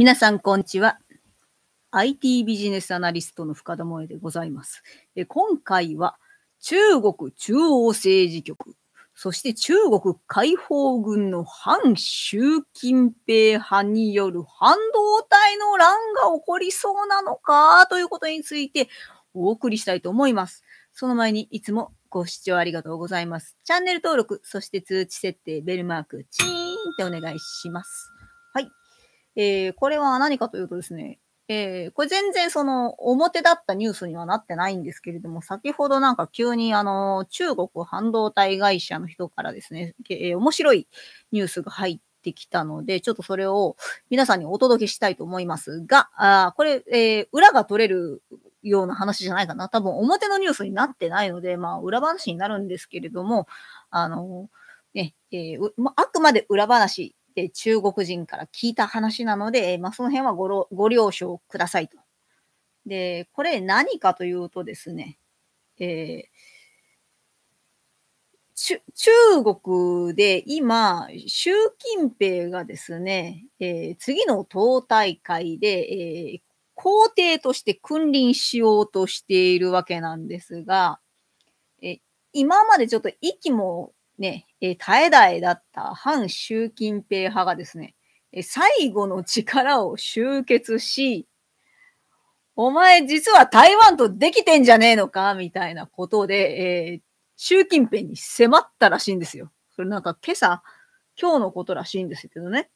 皆さん、こんにちは。IT ビジネスアナリストの深田萌でございます。え今回は、中国中央政治局、そして中国解放軍の反習近平派による半導体の乱が起こりそうなのかということについてお送りしたいと思います。その前にいつもご視聴ありがとうございます。チャンネル登録、そして通知設定、ベルマーク、チーンってお願いします。えー、これは何かというとですね、えー、これ全然その表だったニュースにはなってないんですけれども、先ほどなんか急にあの中国半導体会社の人からですね、えー、面白いニュースが入ってきたので、ちょっとそれを皆さんにお届けしたいと思いますが、あこれ、えー、裏が取れるような話じゃないかな。多分表のニュースになってないので、まあ裏話になるんですけれども、あの、ね、えー、あくまで裏話え中国人から聞いた話なので、まあ、その辺はごご了承くださいと。で、これ何かというとですね、えー、中国で今、習近平がですね、えー、次の党大会で、えー、皇帝として君臨しようとしているわけなんですが、え今までちょっと息もね、え絶え絶えだった反習近平派がですね、え最後の力を集結し、お前実は台湾とできてんじゃねえのかみたいなことで、えー、習近平に迫ったらしいんですよ。それなんか今朝、今日のことらしいんですけどね。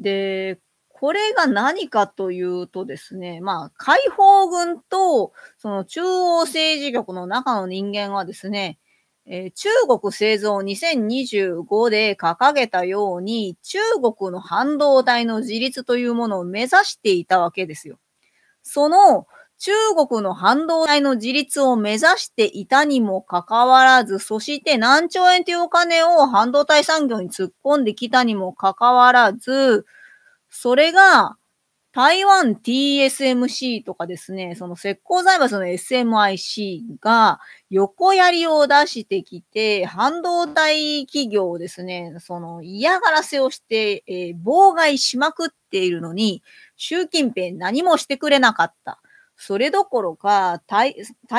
で、これが何かというとですね、まあ、解放軍と、その中央政治局の中の人間はですね、え中国製造2025で掲げたように、中国の半導体の自立というものを目指していたわけですよ。その中国の半導体の自立を目指していたにもかかわらず、そして何兆円というお金を半導体産業に突っ込んできたにもかかわらず、それが台湾 TSMC とかですね、その石膏財閥の SMIC が横槍を出してきて、半導体企業をですね、その嫌がらせをして、えー、妨害しまくっているのに、習近平何もしてくれなかった。それどころか、台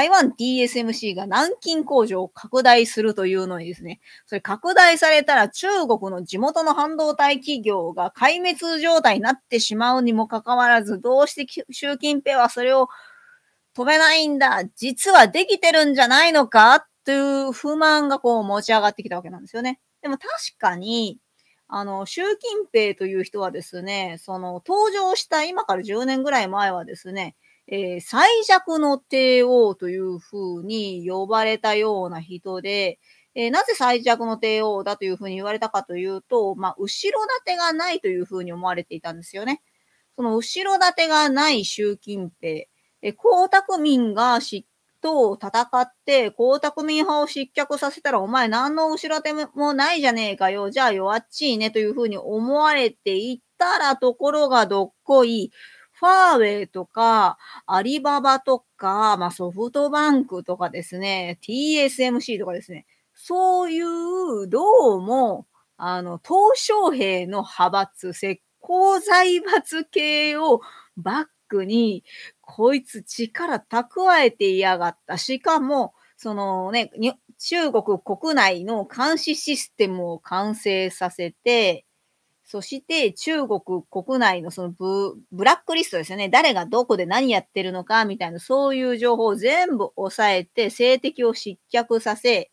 湾 TSMC が南京工場を拡大するというのにですね、それ拡大されたら中国の地元の半導体企業が壊滅状態になってしまうにもかかわらず、どうして習近平はそれを止めないんだ、実はできてるんじゃないのかという不満がこう持ち上がってきたわけなんですよね。でも確かに、あの、習近平という人はですね、その登場した今から10年ぐらい前はですね、えー、最弱の帝王というふうに呼ばれたような人で、えー、なぜ最弱の帝王だというふうに言われたかというと、まあ、後ろ盾がないというふうに思われていたんですよね。その後ろ盾がない習近平、えー、江沢民が執と戦って、江沢民派を失脚させたら、お前何の後ろ盾もないじゃねえかよ。じゃあ弱っちいねというふうに思われていたら、ところがどっこい、ファーウェイとか、アリババとか、まあ、ソフトバンクとかですね、TSMC とかですね、そういうどうも、あの、東小平の派閥、石膏財閥系をバックに、こいつ力蓄えていやがった。しかも、そのね、中国国内の監視システムを完成させて、そして中国国内のそのブブラックリストですよね。誰がどこで何やってるのかみたいな、そういう情報を全部押さえて、政敵を失脚させ、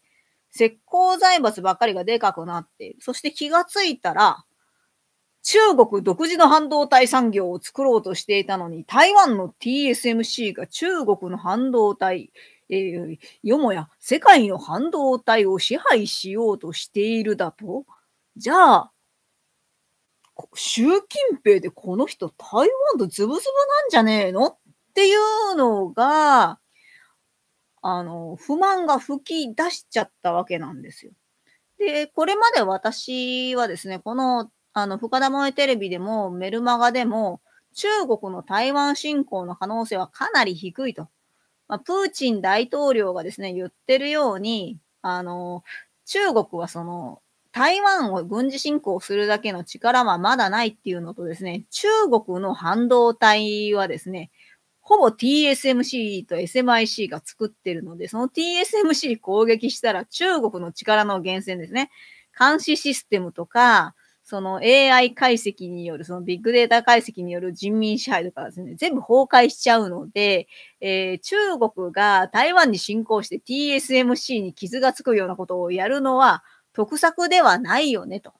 石膏財閥ばっかりがでかくなっている。そして気がついたら、中国独自の半導体産業を作ろうとしていたのに、台湾の TSMC が中国の半導体、えー、よもや世界の半導体を支配しようとしているだとじゃあ、習近平でこの人台湾とズブズブなんじゃねえのっていうのが、あの、不満が吹き出しちゃったわけなんですよ。で、これまで私はですね、この、あの、深田萌えテレビでもメルマガでも、中国の台湾侵攻の可能性はかなり低いと。まあ、プーチン大統領がですね、言ってるように、あの、中国はその、台湾を軍事侵攻するだけの力はまだないっていうのとですね、中国の半導体はですね、ほぼ TSMC と SMIC が作ってるので、その TSMC 攻撃したら中国の力の源泉ですね。監視システムとか、その AI 解析による、そのビッグデータ解析による人民支配とかですね、全部崩壊しちゃうので、えー、中国が台湾に侵攻して TSMC に傷がつくようなことをやるのは、得策ではないよねと。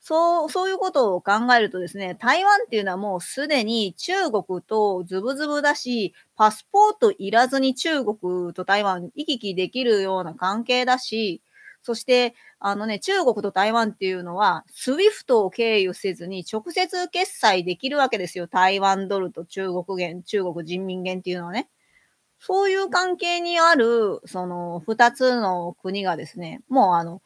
そう、そういうことを考えるとですね、台湾っていうのはもうすでに中国とズブズブだし、パスポートいらずに中国と台湾行き来できるような関係だし、そして、あのね、中国と台湾っていうのは、スウィフトを経由せずに直接決済できるわけですよ。台湾ドルと中国元、中国人民元っていうのはね。そういう関係にある、その、二つの国がですね、もうあの、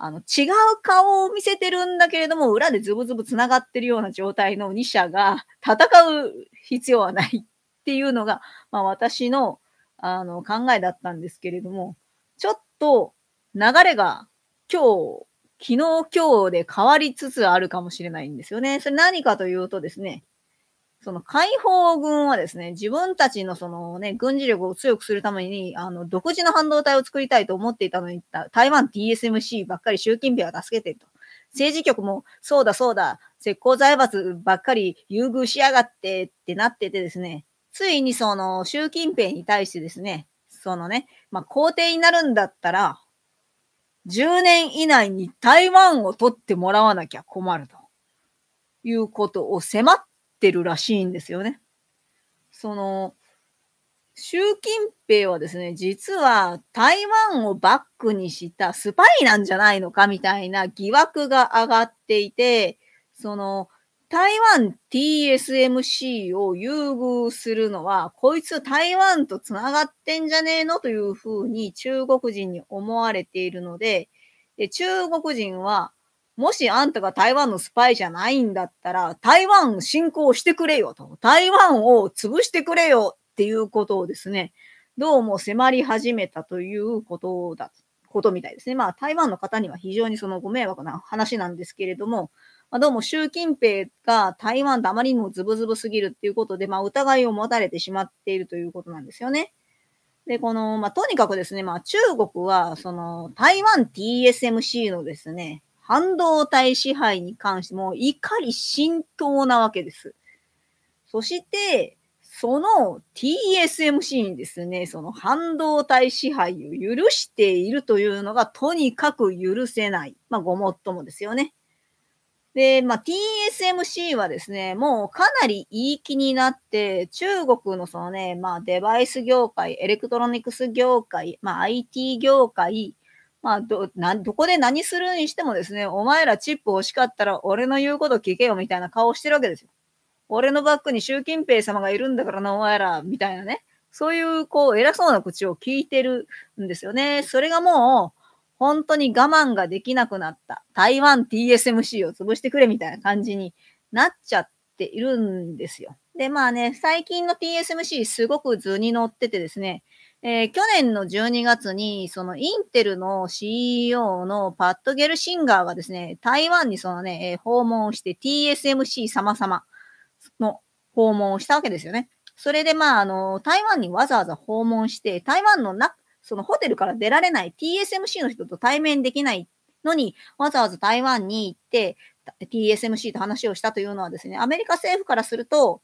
あの、違う顔を見せてるんだけれども、裏でズブズブ繋がってるような状態の2社が 戦う必要はないっていうのが、まあ私の、あの、考えだったんですけれども、ちょっと流れが今日、昨日今日で変わりつつあるかもしれないんですよね。それ何かというとですね、その解放軍はですね、自分たちのそのね、軍事力を強くするために、あの、独自の半導体を作りたいと思っていたのに、台湾 TSMC ばっかり習近平は助けてると。政治局も、そうだそうだ、石膏財閥ばっかり優遇しやがってってなっててですね、ついにその習近平に対してですね、そのね、まあ、皇帝になるんだったら、10年以内に台湾を取ってもらわなきゃ困るということを迫っってるらしいんですよね。その、習近平はですね、実は台湾をバックにしたスパイなんじゃないのかみたいな疑惑が上がっていて、その、台湾 TSMC を優遇するのは、こいつ台湾と繋がってんじゃねえのというふうに中国人に思われているので、で中国人はもしあんたが台湾のスパイじゃないんだったら、台湾侵攻してくれよと、台湾を潰してくれよっていうことをですね、どうも迫り始めたということだ、ことみたいですね。まあ、台湾の方には非常にそのご迷惑な話なんですけれども、まあ、どうも習近平が台湾とあまりにもズブズブすぎるっていうことで、まあ、疑いを持たれてしまっているということなんですよね。で、この、まあ、とにかくですね、まあ、中国は、その、台湾 TSMC のですね、半導体支配に関しても怒り浸透なわけです。そして、その TSMC にですね、その半導体支配を許しているというのがとにかく許せない。まあ、ごもっともですよね。で、まあ、TSMC はですね、もうかなりいい気になって、中国のそのね、まあ、デバイス業界、エレクトロニクス業界、まあ、IT 業界、まあ、ど、な、どこで何するにしてもですね、お前らチップ欲しかったら俺の言うこと聞けよみたいな顔してるわけですよ。俺のバックに習近平様がいるんだからな、お前ら、みたいなね。そういう、こう、偉そうな口を聞いてるんですよね。それがもう、本当に我慢ができなくなった。台湾 TSMC を潰してくれみたいな感じになっちゃっているんですよ。で、まあね、最近の TSMC すごく図に乗っててですね、えー、去年の12月に、そのインテルの CEO のパッド・ゲルシンガーがですね、台湾にそのね、えー、訪問をして TSMC 様々の訪問をしたわけですよね。それでまあ、あの、台湾にわざわざ訪問して、台湾のな、そのホテルから出られない TSMC の人と対面できないのに、わざわざ台湾に行って、TSMC と話をしたというのはですね、アメリカ政府からすると、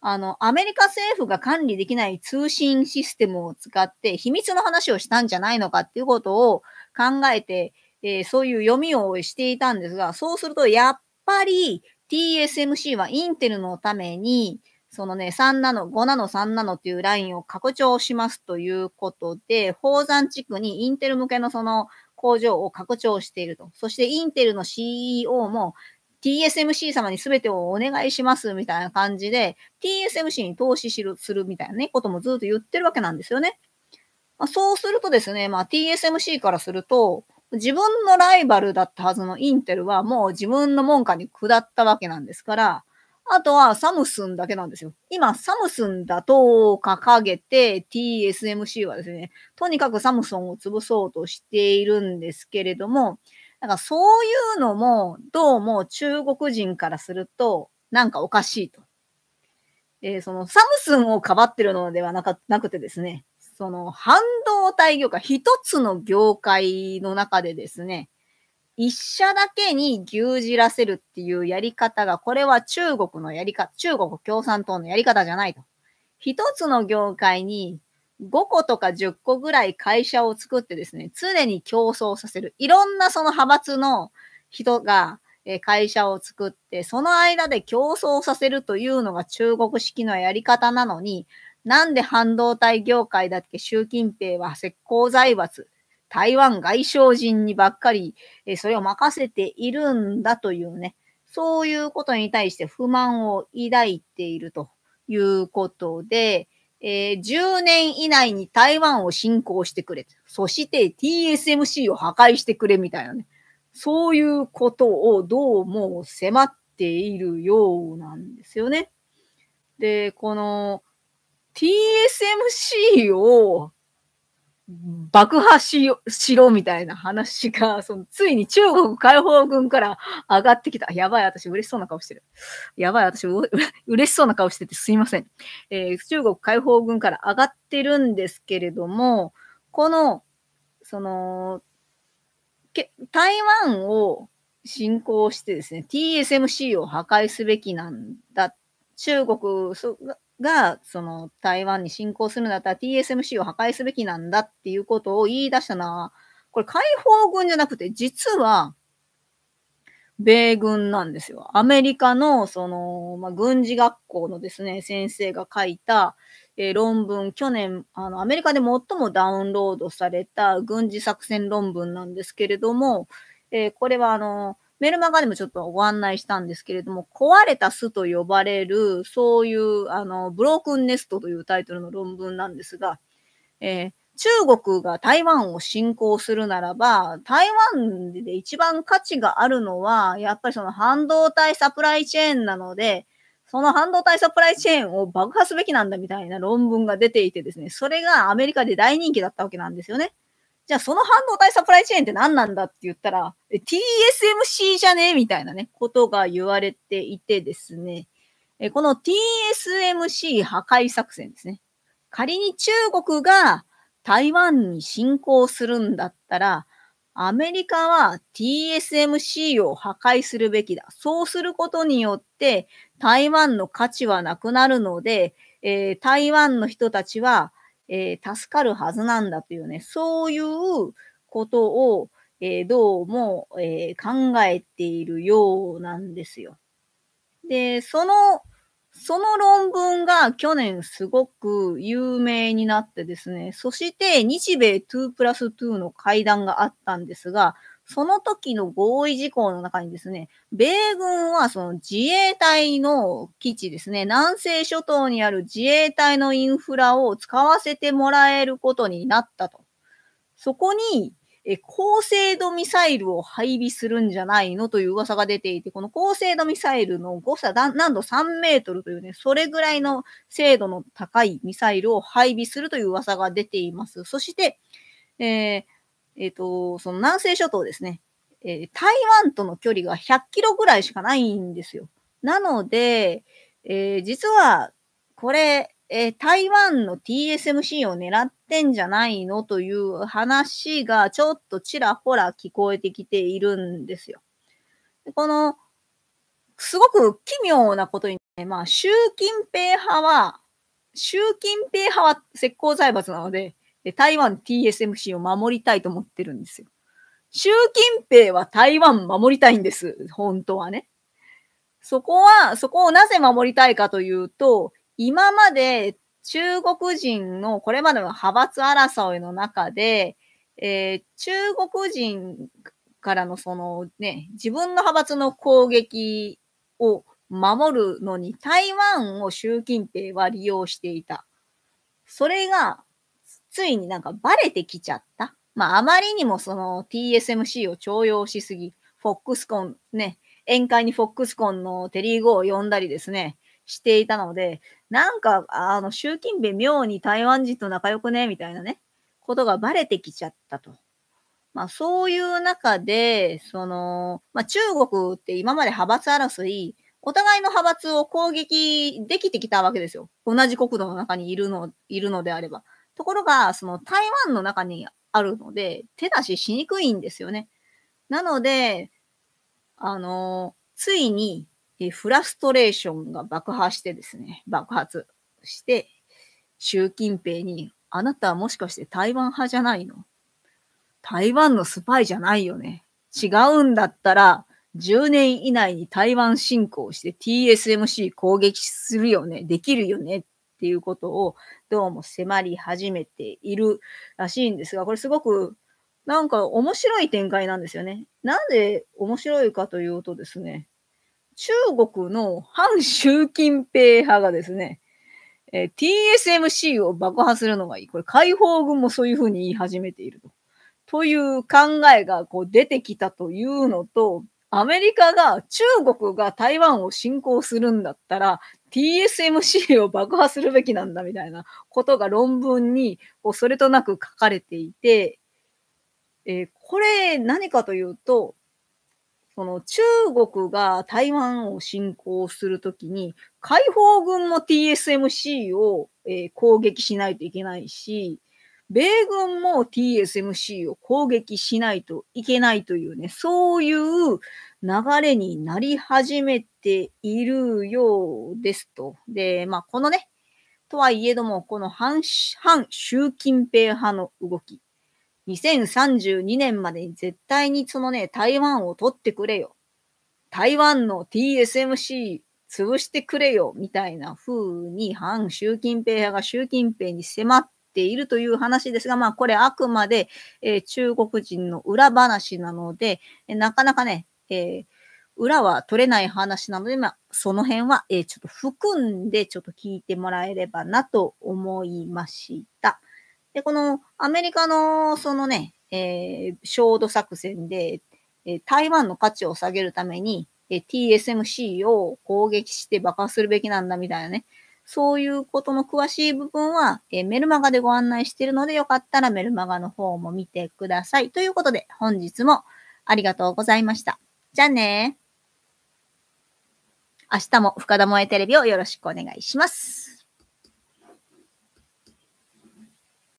あの、アメリカ政府が管理できない通信システムを使って秘密の話をしたんじゃないのかっていうことを考えて、えー、そういう読みをしていたんですが、そうするとやっぱり TSMC はインテルのために、そのね、3ナノ、5ナノ、3ナノっていうラインを拡張しますということで、宝山地区にインテル向けのその工場を拡張していると。そしてインテルの CEO も TSMC 様に全てをお願いしますみたいな感じで、TSMC に投資するするみたいなね、こともずっと言ってるわけなんですよね。まあ、そうするとですね、まあ、TSMC からすると、自分のライバルだったはずのインテルはもう自分の門下に下ったわけなんですから、あとはサムスンだけなんですよ。今、サムスンだと掲げて TSMC はですね、とにかくサムソンを潰そうとしているんですけれども、だからそういうのも、どうも中国人からすると、なんかおかしいと。え、そのサムスンをかばってるのではなかなくてですね、その半導体業界、一つの業界の中でですね、一社だけに牛耳らせるっていうやり方が、これは中国のやり方、中国共産党のやり方じゃないと。一つの業界に5個とか10個ぐらい会社を作ってですね、常に競争させる。いろんなその派閥の人が、え会社を作って、その間で競争させるというのが中国式のやり方なのに、なんで半導体業界だって習近平は石膏財閥、台湾外省人にばっかり、えそれを任せているんだというね、そういうことに対して不満を抱いているということで、えー、10年以内に台湾を侵攻してくれ。そして TSMC を破壊してくれみたいなね。そういうことをどうも迫っているようなんですよね。で、この TSMC を爆破ししろみたいな話が、そのついに中国解放軍から上がってきた。やばい、私嬉しそうな顔してる。やばい、私 嬉しそうな顔しててすいません、えー、中国解放軍から上がってるんですけれども、この、その、け台湾を侵攻してですね、TSMC を破壊すべきなんだ。中国が、その台湾に侵攻するんだったら TSMC を破壊すべきなんだっていうことを言い出したのは、これ解放軍じゃなくて、実は、米軍なんですよ。アメリカの、その、まあ、軍事学校のですね、先生が書いた、えー、論文、去年、あの、アメリカで最もダウンロードされた軍事作戦論文なんですけれども、えー、これはあの、メルマガでもちょっとご案内したんですけれども、壊れた巣と呼ばれる、そういう、あの、ブロークンネストというタイトルの論文なんですが、えー、中国が台湾を侵攻するならば、台湾で一番価値があるのは、やっぱりその半導体サプライチェーンなので、その半導体サプライチェーンを爆破すべきなんだみたいな論文が出ていてですね、それがアメリカで大人気だったわけなんですよね。じゃあその半導体サプライチェーンって何なんだって言ったら、TSMC じゃねみたいなね、ことが言われていてですね、この TSMC 破壊作戦ですね。仮に中国が台湾に侵攻するんだったら、アメリカは TSMC を破壊するべきだ。そうすることによって台湾の価値はなくなるので、えー、台湾の人たちはえー、助かるはずなんだというね、そういうことを、えー、どうも、えー、考えているようなんですよ。で、その、その論文が去年すごく有名になってですね、そして日米2プラス2の会談があったんですが、その時の合意事項の中にですね、米軍はその自衛隊の基地ですね、南西諸島にある自衛隊のインフラを使わせてもらえることになったと。そこに、え高精度ミサイルを配備するんじゃないのという噂が出ていて、この高精度ミサイルの誤差何度3メートルというね、それぐらいの精度の高いミサイルを配備するという噂が出ています。そして、えー、えっ、ー、と、その南西諸島ですね、えー、台湾との距離が100キロぐらいしかないんですよ。なので、えー、実は、これ、え台湾の TSMC を狙ってんじゃないのという話がちょっとちらほら聞こえてきているんですよ。この、すごく奇妙なことに、ね、まあ、習近平派は、習近平派は石膏財閥なので、で、台湾 TSMC を守りたいと思ってるんですよ。習近平は台湾守りたいんです。本当はね。そこは、そこをなぜ守りたいかというと、今まで中国人のこれまでの派閥争いの中で、えー、中国人からのそのね、自分の派閥の攻撃を守るのに台湾を習近平は利用していた。それがついになんかバレてきちゃった。まあ、あまりにもその TSMC を重用しすぎ、フォックスコン、ね、宴会にフォックスコンのテリー・ゴーを呼んだりですね、していたので、なんか、あの、習近平妙に台湾人と仲良くね、みたいなね、ことがバレてきちゃったと。まあ、そういう中で、その、まあ、中国って今まで派閥争い、お互いの派閥を攻撃できてきたわけですよ。同じ国土の中にいるの、いるのであれば。ところが、その台湾の中にあるので、手出ししにくいんですよね。なので、あの、ついに、フラストレーションが爆破してですね、爆発して、習近平に、あなたはもしかして台湾派じゃないの台湾のスパイじゃないよね。違うんだったら、10年以内に台湾侵攻して TSMC 攻撃するよね、できるよねっっていうことをどうも迫り始めているらしいんですが、これすごくなんか面白い展開なんですよね。なんで面白いかというとですね、中国の反習近平派がですね、えー、TSMC を爆破するのがいい。これ解放軍もそういうふうに言い始めていると。という考えがこう出てきたというのと、アメリカが中国が台湾を侵攻するんだったら TSMC を爆破するべきなんだみたいなことが論文にこうそれとなく書かれていて、えー、これ何かというと、その中国が台湾を侵攻するときに、解放軍も TSMC を、えー、攻撃しないといけないし、米軍も TSMC を攻撃しないといけないというね、そういう流れになり始めているようですと。で、まあ、このね、とはいえども、この反反習近平派の動き、2032年までに絶対にそのね、台湾を取ってくれよ。台湾の TSMC 潰してくれよ、みたいな風に反習近平派が習近平に迫っているという話ですが、まあこれあくまで、えー、中国人の裏話なので、なかなかね、えー、裏は取れない話なので、まあ、その辺は、えー、ちょっと含んでちょっと聞いてもらえればなと思いました。で、このアメリカのそのね、えー、焦土作戦で、え台湾の価値を下げるために、え TSMC を攻撃して爆破するべきなんだみたいなね、そういうことの詳しい部分は、えメルマガでご案内しているので、よかったらメルマガの方も見てください。ということで、本日もありがとうございました。じゃあね。明日も深田萌えテレビをよろしくお願いします。